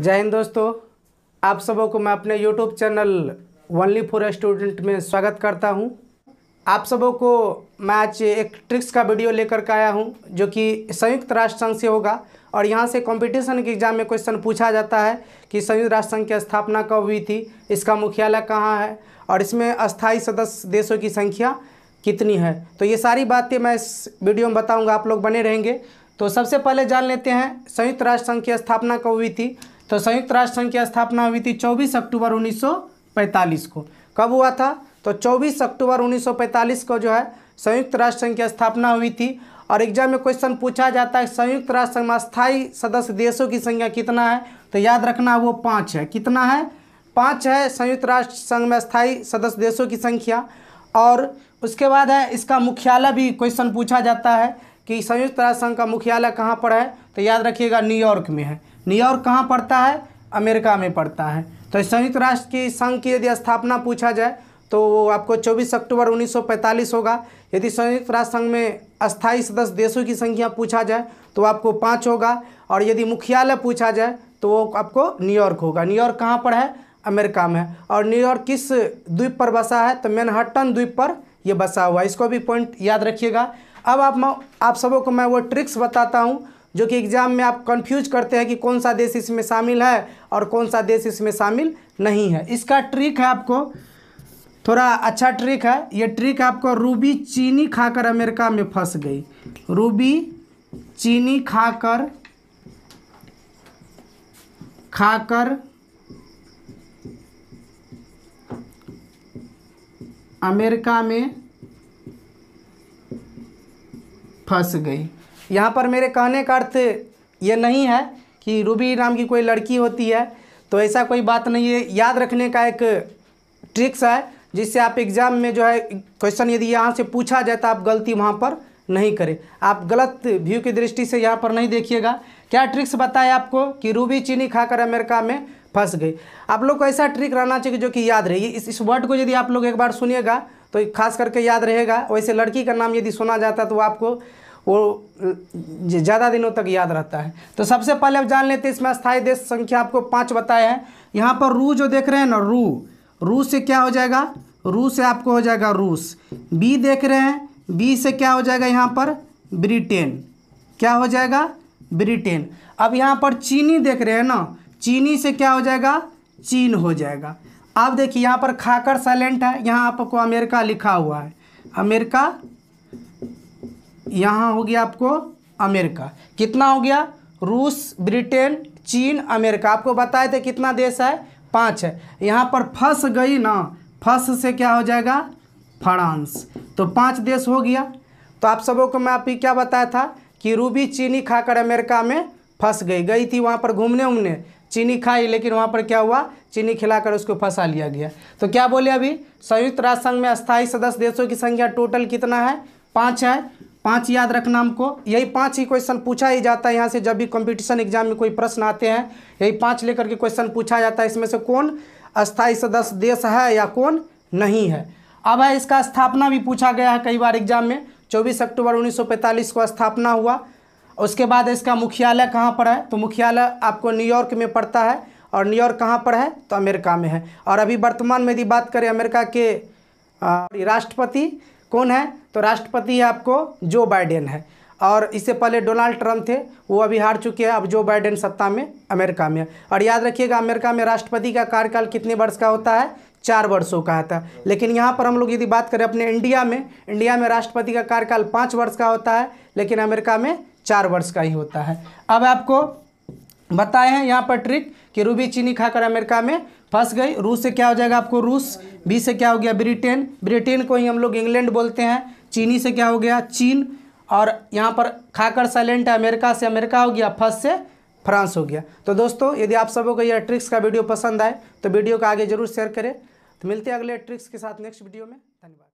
जय हिंद दोस्तों आप सबों को मैं अपने YouTube channel only for student में स्वागत करता हूं आप सबों को मैं आज एक ट्रिक्स का वीडियो लेकर के आया हूं जो कि संयुक्त राष्ट्र संघ से होगा और यहां से कंपटीशन के एग्ज़ाम में क्वेश्चन पूछा जाता है कि संयुक्त राष्ट्र संघ की स्थापना कब हुई थी इसका मुख्यालय कहाँ है और इसमें अस्थायी सदस्य देशों की संख्या कितनी है तो ये सारी बातें मैं इस वीडियो में बताऊँगा आप लोग बने रहेंगे तो सबसे पहले जान लेते हैं संयुक्त राष्ट्र संघ की स्थापना कब हुई थी तो संयुक्त राष्ट्र संघ की स्थापना हुई थी 24 अक्टूबर 1945 को कब हुआ था तो 24 अक्टूबर 1945 को जो है संयुक्त राष्ट्र संघ की स्थापना हुई थी और एग्जाम में क्वेश्चन पूछा जाता है संयुक्त राष्ट्र संघ में स्थायी सदस्य देशों की संख्या कितना है तो याद रखना वो पाँच है कितना है पाँच है संयुक्त राष्ट्र संघ में स्थायी सदस्य देशों की संख्या और उसके बाद है इसका मुख्यालय भी क्वेश्चन पूछा जाता है कि संयुक्त राष्ट्र संघ का मुख्यालय कहाँ पर है तो याद रखिएगा न्यूयॉर्क में है न्यूयॉर्क कहाँ पड़ता है अमेरिका में पड़ता है तो संयुक्त राष्ट्र की संघ की यदि स्थापना पूछा जाए तो वो आपको 24 अक्टूबर 1945 होगा यदि संयुक्त राष्ट्र संघ में अस्थायी सदस्य देशों की संख्या पूछा जाए तो आपको पाँच होगा और यदि मुख्यालय पूछा जाए तो वो आपको न्यूयॉर्क होगा न्यूयॉर्क कहाँ पर है अमेरिका में और न्यूयॉर्क किस द्वीप पर बसा है तो मैनहट्टन द्वीप पर ये बसा हुआ है इसको भी पॉइंट याद रखिएगा अब आप आप सबों को मैं वो ट्रिक्स बताता हूँ जो कि एग्ज़ाम में आप कंफ्यूज करते हैं कि कौन सा देश इसमें शामिल है और कौन सा देश इसमें शामिल नहीं है इसका ट्रिक है आपको थोड़ा अच्छा ट्रिक है ये ट्रिक आपको रूबी चीनी खाकर अमेरिका में फंस गई रूबी चीनी खाकर खाकर अमेरिका में फंस गई यहाँ पर मेरे कहने का अर्थ ये नहीं है कि रूबी नाम की कोई लड़की होती है तो ऐसा कोई बात नहीं है याद रखने का एक ट्रिक्स है जिससे आप एग्ज़ाम में जो है क्वेश्चन यदि यहाँ से पूछा जाए तो आप गलती वहाँ पर नहीं करें आप गलत व्यू की दृष्टि से यहाँ पर नहीं देखिएगा क्या ट्रिक्स बताए आपको कि रूबी चीनी खाकर अमेरिका में फंस गई आप लोग को ऐसा ट्रिक रहना चाहिए जो कि याद रहे इस इस वर्ड को यदि आप लोग एक बार सुनिएगा तो खास करके याद रहेगा वैसे लड़की का नाम यदि सुना जाता तो आपको वो ज़्यादा दिनों तक याद रहता है तो सबसे पहले आप जान लेते हैं इसमें अस्थायी देश संख्या आपको पाँच बताए हैं यहाँ पर रू जो देख रहे हैं ना रू रू से क्या हो जाएगा रू से आपको हो जाएगा रूस बी देख रहे हैं बी से क्या हो जाएगा यहाँ पर ब्रिटेन क्या हो जाएगा ब्रिटेन अब यहाँ पर चीनी देख रहे हैं ना चीनी से क्या हो जाएगा चीन हो जाएगा अब देखिए यहाँ पर खाकर साइलेंट है यहाँ आपको अमेरिका लिखा हुआ है अमेरिका यहाँ हो गया आपको अमेरिका कितना हो गया रूस ब्रिटेन चीन अमेरिका आपको बताए थे कितना देश है पाँच है यहाँ पर फंस गई ना फंस से क्या हो जाएगा फ्रांस तो पाँच देश हो गया तो आप सबों को मैं आप ही क्या बताया था कि रूबी चीनी खाकर अमेरिका में फंस गई गई थी वहाँ पर घूमने उमने चीनी खाई लेकिन वहाँ पर क्या हुआ चीनी खिलाकर उसको फंसा लिया गया तो क्या बोले अभी संयुक्त राष्ट्र संघ में अस्थायी सदस्य देशों की संख्या टोटल कितना है पाँच है पाँच याद रखना हमको यही पाँच ही क्वेश्चन पूछा ही जाता है यहाँ से जब भी कंपटीशन एग्जाम में कोई प्रश्न आते हैं यही पाँच लेकर के क्वेश्चन पूछा जाता है इसमें से कौन अस्थाई सदस्य देश है या कौन नहीं है अब है इसका स्थापना भी पूछा गया है कई बार एग्जाम में चौबीस अक्टूबर 1945 को स्थापना हुआ उसके बाद इसका मुख्यालय कहाँ पर है तो मुख्यालय आपको न्यूयॉर्क में पड़ता है और न्यूयॉर्क कहाँ पर है तो अमेरिका में है और अभी वर्तमान में यदि बात करें अमेरिका के राष्ट्रपति कौन है तो राष्ट्रपति आपको जो बाइडेन है और इससे पहले डोनाल्ड ट्रंप थे वो अभी हार चुके हैं अब जो बाइडेन सत्ता में अमेरिका में और याद रखिएगा अमेरिका में राष्ट्रपति का कार्यकाल कितने वर्ष का होता है चार वर्षों का होता है लेकिन यहाँ पर हम लोग यदि बात करें अपने इंडिया में इंडिया में राष्ट्रपति का कार्यकाल पाँच वर्ष का होता है लेकिन अमेरिका में चार वर्ष का ही होता है अब आपको बताए हैं यहाँ पर ट्रिक कि रूबी चीनी खाकर अमेरिका में फंस गई रूस से क्या हो जाएगा आपको रूस बी से क्या हो गया ब्रिटेन ब्रिटेन को ही हम लोग इंग्लैंड बोलते हैं चीनी से क्या हो गया चीन और यहाँ पर खाकर साइलेंट है अमेरिका से अमेरिका हो गया फर्स्ट से फ्रांस हो गया तो दोस्तों यदि आप सबों को यह ट्रिक्स का वीडियो पसंद आए तो वीडियो को आगे जरूर शेयर करें तो मिलते हैं अगले ट्रिक्स के साथ नेक्स्ट वीडियो में धन्यवाद